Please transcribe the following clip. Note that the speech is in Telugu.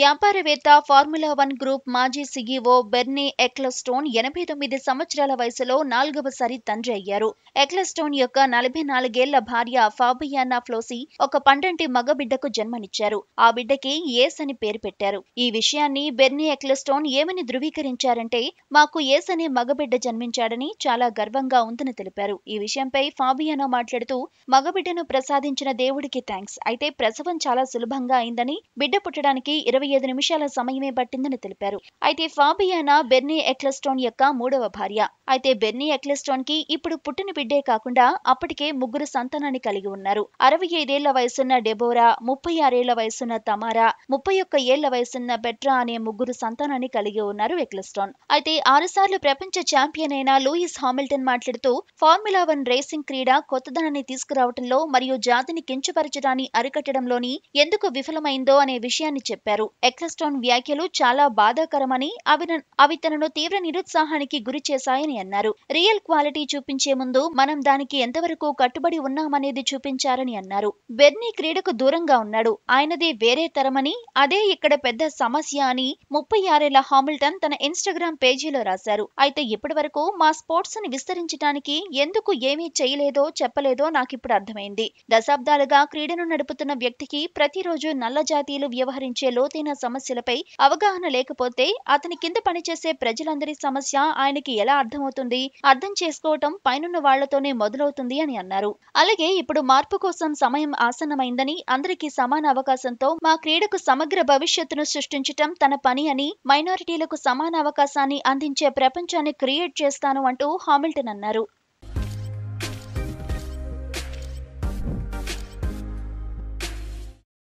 వ్యాపారవేత్త ఫార్ములా వన్ గ్రూప్ మాజీ సిఈఓ బెర్నీ ఎక్లస్టోన్ ఎనభై తొమ్మిది సంవత్సరాల వయసులో నాలుగవసారి తండ్రి అయ్యారు ఎక్లస్టోన్ యొక్క నలభై నాలుగేళ్ల భార్య ఫాబియానా ఫ్లోసి ఒక పండంటి మగబిడ్డకు జన్మనిచ్చారు ఆ బిడ్డకి ఏస్ అని పేరు పెట్టారు ఈ విషయాన్ని బెర్నీ ఎక్లస్టోన్ ఏమని ధృవీకరించారంటే మాకు ఏస్ అనే మగబిడ్డ జన్మించాడని చాలా గర్వంగా ఉందని తెలిపారు ఈ విషయంపై ఫాబియానా మాట్లాడుతూ మగబిడ్డను ప్రసాదించిన దేవుడికి థ్యాంక్స్ అయితే ప్రసవం చాలా సులభంగా అయిందని బిడ్డ పుట్టడానికి ఇరవై ఐదు నిమిషాల సమయమే పట్టిందని తెలిపారు అయితే ఫాబియానా బెర్నీ ఎక్లెస్టోన్ యొక్క మూడవ భార్య అయితే బెర్నీ ఎక్లెస్టోన్ కి ఇప్పుడు పుట్టిన బిడ్డే కాకుండా అప్పటికే ముగ్గురు సంతానాన్ని కలిగి ఉన్నారు అరవై ఐదేళ్ల వయసున్న డెబోరా ముప్పై ఆరేళ్ల వయసున్న తమారా ముప్పై ఒక్క ఏళ్ల వయసున్న బెట్రా అనే ముగ్గురు సంతానాన్ని కలిగి ఉన్నారు ఎక్లెస్టోన్ అయితే ఆరుసార్లు ప్రపంచ ఛాంపియన్ అయిన లూయిస్ హామిల్టన్ మాట్లాడుతూ ఫార్ములా వన్ రేసింగ్ క్రీడ కొత్తదనాన్ని తీసుకురావడంలో మరియు జాతిని కించపరచడాన్ని అరికట్టడంలోని ఎందుకు విఫలమైందో అనే విషయాన్ని చెప్పారు ఎక్సస్టోన్ వ్యాఖ్యలు చాలా బాధాకరమని అవి తనను తీవ్ర నిరుత్సాహానికి గురి చేశాయని అన్నారు రియల్ క్వాలిటీ చూపించే ముందు మనం దానికి ఎంతవరకు కట్టుబడి ఉన్నామనేది చూపించారని అన్నారు బెర్నీ క్రీడకు దూరంగా ఉన్నాడు ఆయనది వేరే తరమని అదే ఇక్కడ పెద్ద సమస్య అని ముప్పై ఆరేళ్ల హామిల్టన్ తన ఇన్స్టాగ్రామ్ పేజీలో రాశారు అయితే ఇప్పటి వరకు మా స్పోర్ట్స్ ని విస్తరించడానికి ఎందుకు ఏమీ చేయలేదో చెప్పలేదో నాకిప్పుడు అర్థమైంది దశాబ్దాలుగా క్రీడను నడుపుతున్న వ్యక్తికి ప్రతిరోజు నల్ల జాతీయులు వ్యవహరించే లోతు ఏదైనా సమస్యలపై అవగాహన లేకపోతే అతని కింద పనిచేసే ప్రజలందరి సమస్య ఆయనకి ఎలా అర్థమవుతుంది అర్థం చేసుకోవటం పైనున్న వాళ్లతోనే మొదలవుతుంది అని అన్నారు అలాగే ఇప్పుడు మార్పు కోసం సమయం ఆసన్నమైందని అందరికీ సమాన అవకాశంతో మా క్రీడకు సమగ్ర భవిష్యత్తును సృష్టించటం తన పని అని మైనారిటీలకు సమాన అవకాశాన్ని అందించే ప్రపంచాన్ని క్రియేట్ చేస్తాను అంటూ హామిల్టన్ అన్నారు